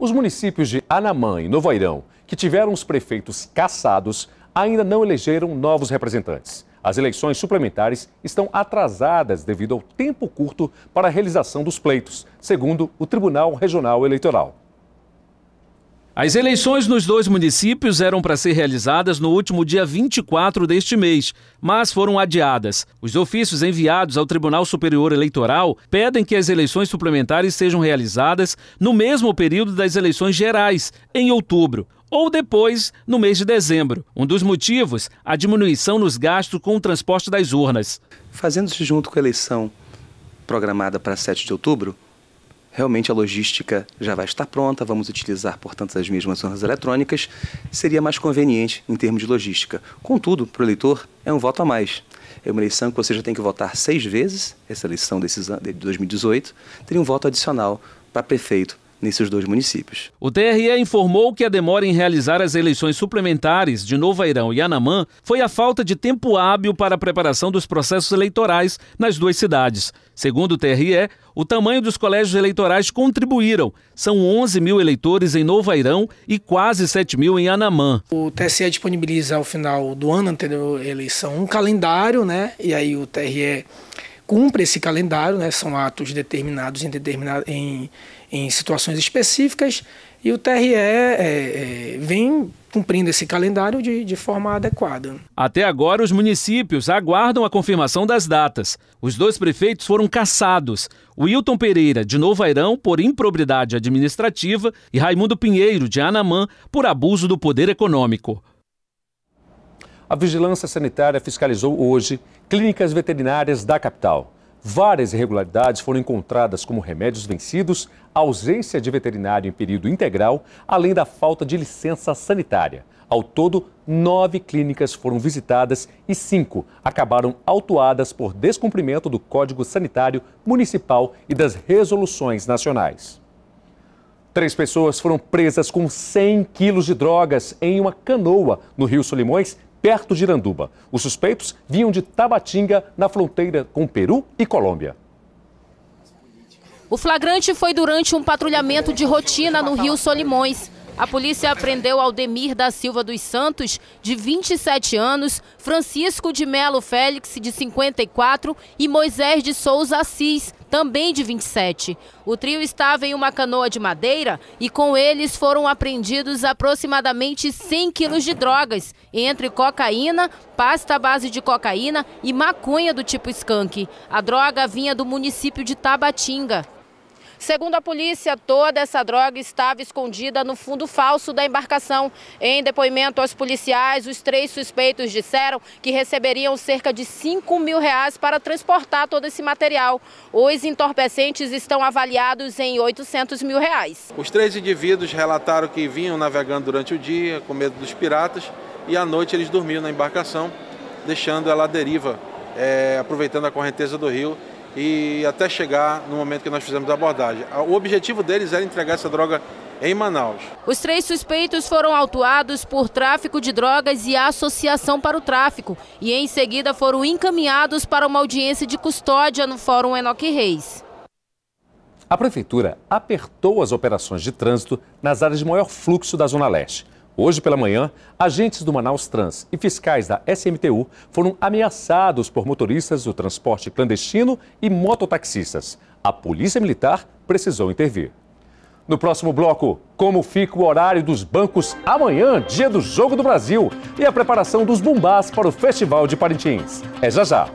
Os municípios de Anamã e Novo Airão, que tiveram os prefeitos caçados, ainda não elegeram novos representantes. As eleições suplementares estão atrasadas devido ao tempo curto para a realização dos pleitos, segundo o Tribunal Regional Eleitoral. As eleições nos dois municípios eram para ser realizadas no último dia 24 deste mês, mas foram adiadas. Os ofícios enviados ao Tribunal Superior Eleitoral pedem que as eleições suplementares sejam realizadas no mesmo período das eleições gerais, em outubro ou depois, no mês de dezembro. Um dos motivos, a diminuição nos gastos com o transporte das urnas. Fazendo-se junto com a eleição programada para 7 de outubro, realmente a logística já vai estar pronta, vamos utilizar, portanto, as mesmas urnas eletrônicas, seria mais conveniente em termos de logística. Contudo, para o eleitor, é um voto a mais. É uma eleição que você já tem que votar seis vezes, essa eleição de 2018, teria um voto adicional para prefeito nesses dois municípios. O TRE informou que a demora em realizar as eleições suplementares de Airão e Anamã foi a falta de tempo hábil para a preparação dos processos eleitorais nas duas cidades. Segundo o TRE, o tamanho dos colégios eleitorais contribuíram. São 11 mil eleitores em Airão e quase 7 mil em Anamã. O TSE disponibiliza ao final do ano anterior à eleição um calendário, né? E aí o TRE cumpre esse calendário, né? são atos determinados em, determinado, em, em situações específicas, e o TRE é, é, vem cumprindo esse calendário de, de forma adequada. Até agora, os municípios aguardam a confirmação das datas. Os dois prefeitos foram cassados. Wilton Pereira, de Novo Airão, por improbidade administrativa, e Raimundo Pinheiro, de Anamã, por abuso do poder econômico. A Vigilância Sanitária fiscalizou hoje clínicas veterinárias da capital. Várias irregularidades foram encontradas, como remédios vencidos, ausência de veterinário em período integral, além da falta de licença sanitária. Ao todo, nove clínicas foram visitadas e cinco acabaram autuadas por descumprimento do Código Sanitário Municipal e das resoluções nacionais. Três pessoas foram presas com 100 quilos de drogas em uma canoa no Rio Solimões, perto de Iranduba. Os suspeitos vinham de Tabatinga, na fronteira com Peru e Colômbia. O flagrante foi durante um patrulhamento de rotina no Rio Solimões. A polícia prendeu Aldemir da Silva dos Santos, de 27 anos, Francisco de Melo Félix, de 54, e Moisés de Souza Assis, também de 27. O trio estava em uma canoa de madeira e com eles foram apreendidos aproximadamente 100 quilos de drogas, entre cocaína, pasta à base de cocaína e maconha do tipo skunk. A droga vinha do município de Tabatinga. Segundo a polícia, toda essa droga estava escondida no fundo falso da embarcação. Em depoimento aos policiais, os três suspeitos disseram que receberiam cerca de 5 mil reais para transportar todo esse material. Os entorpecentes estão avaliados em 800 mil reais. Os três indivíduos relataram que vinham navegando durante o dia, com medo dos piratas, e à noite eles dormiam na embarcação, deixando ela à deriva, é, aproveitando a correnteza do rio e até chegar no momento que nós fizemos a abordagem. O objetivo deles era entregar essa droga em Manaus. Os três suspeitos foram autuados por tráfico de drogas e associação para o tráfico e em seguida foram encaminhados para uma audiência de custódia no Fórum Enoque Reis. A prefeitura apertou as operações de trânsito nas áreas de maior fluxo da Zona Leste. Hoje pela manhã, agentes do Manaus Trans e fiscais da SMTU foram ameaçados por motoristas do transporte clandestino e mototaxistas. A Polícia Militar precisou intervir. No próximo bloco, como fica o horário dos bancos amanhã, dia do Jogo do Brasil, e a preparação dos bombás para o Festival de Parintins. É já já.